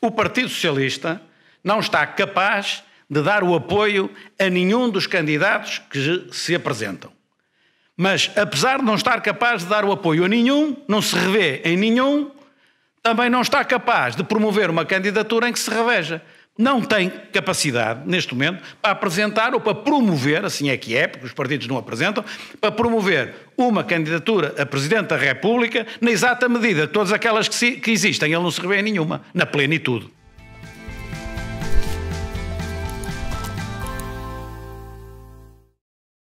o Partido Socialista não está capaz de dar o apoio a nenhum dos candidatos que se apresentam. Mas, apesar de não estar capaz de dar o apoio a nenhum, não se revê em nenhum, também não está capaz de promover uma candidatura em que se reveja não tem capacidade, neste momento, para apresentar ou para promover, assim é que é, porque os partidos não apresentam, para promover uma candidatura a Presidente da República na exata medida de todas aquelas que, se, que existem. Ele não se revê em nenhuma, na plenitude.